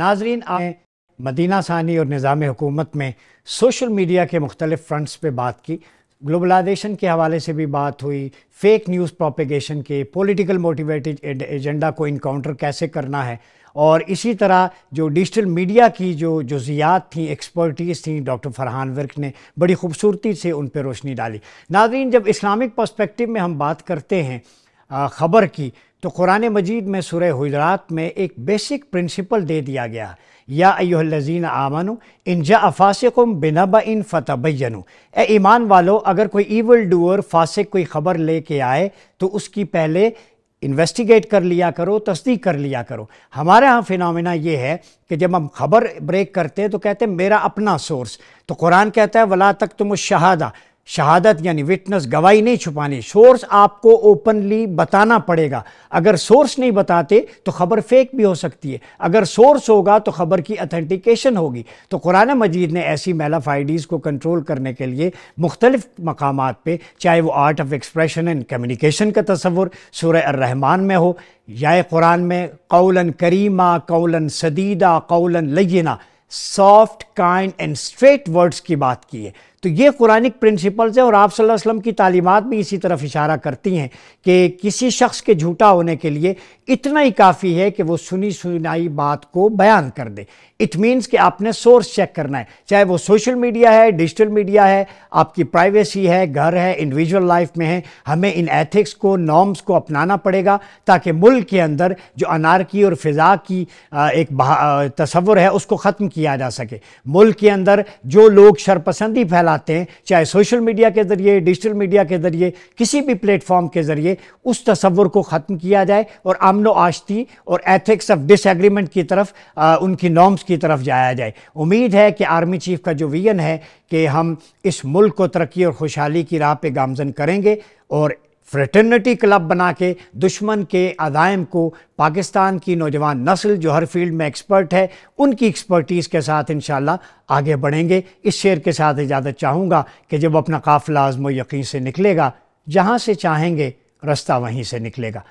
नाजरीन आए मदीना सानी और निज़ाम हुकूमत में सोशल मीडिया के मुख्तलिफ फ्रंट्स पर बात की ग्लोबलाइजेशन के हवाले से भी बात हुई फेक न्यूज़ प्रोपिगेशन के पॉलिटिकल मोटिवेटेड एजेंडा को इनकाउंटर कैसे करना है और इसी तरह जो डिजिटल मीडिया की जो जुजियात थी एक्सपर्टीज़ थी डॉक्टर फरहान वर्क ने बड़ी खूबसूरती से उन पर रोशनी डाली नाजरीन जब इस्लामिक पर्सपेक्टिव में हम बात करते हैं ख़बर की तो कुरान मजीद में सुरह हजरात में एक बेसिक प्रिंसिपल दे दिया गया या अयोलजीन इन जा अफासिकुम बिनब इन फ़तबैनु ए ईमान वालो अगर कोई ईवल डूअर फासिक कोई ख़बर लेके आए तो उसकी पहले इन्वेस्टिगेट कर लिया करो तस्दीक कर लिया करो हमारे यहाँ फिनमिना ये है कि जब हम खबर ब्रेक करते हैं तो कहते हैं मेरा अपना सोर्स तो कुरान कहता है वला तक तुम शहादा शहादत यानी विटनेस गवाही नहीं छुपानी सोर्स आपको ओपनली बताना पड़ेगा अगर सोर्स नहीं बताते तो खबर फेक भी हो सकती है अगर सोर्स होगा तो खबर की अथेंटिकेशन होगी तो कुरान मजीद ने ऐसी मेलाफ आईडीज़ को कंट्रोल करने के लिए मुख्तलिफ मकाम पर चाहे वो art of expression and communication का तस्वुर सूर्य रहमान में हो या कुरान में कौलन करीमा कौलन सदीदा कौलन लयना soft kind and straight words की बात की है तो ये कुरानिक प्रिंसिपल्स हैं और आप वसल्लम की तालीमत भी इसी तरफ इशारा करती हैं कि किसी शख्स के झूठा होने के लिए इतना ही काफ़ी है कि वो सुनी सुनाई बात को बयान कर दे इट मीन्स कि आपने सोर्स चेक करना है चाहे वो सोशल मीडिया है डिजिटल मीडिया है आपकी प्राइवेसी है घर है इंडिविजुअल लाइफ में है हमें इन एथिक्स को नॉर्म्स को अपनाना पड़ेगा ताकि मुल्क के अंदर जो अनारकी और फिजा की एक तस्वुर है उसको ख़त्म किया जा सके मुल्क के अंदर जो लोग शरपसंदी फैला बनाते हैं चाहे सोशल मीडिया के ज़रिए डिजिटल मीडिया के ज़रिए किसी भी प्लेटफॉर्म के ज़रिए उस तस्वर को ख़त्म किया जाए और आमनो आश्ती और एथिक्स ऑफ डिसएग्रीमेंट की तरफ आ, उनकी नॉर्म्स की तरफ जाया जाए उम्मीद है कि आर्मी चीफ का जो विजन है कि हम इस मुल्क को तरक्की और खुशहाली की राह पर गामजन करेंगे और फ्रेटर्निटी क्लब बना के दुश्मन के अदायम को पाकिस्तान की नौजवान नस्ल जो हर फील्ड में एक्सपर्ट है उनकी एक्सपर्टीज़ के साथ इन आगे बढ़ेंगे इस शेर के साथ इजाज़त चाहूँगा कि जब अपना काफिला आज़म यकीन से निकलेगा जहाँ से चाहेंगे रास्ता वहीं से निकलेगा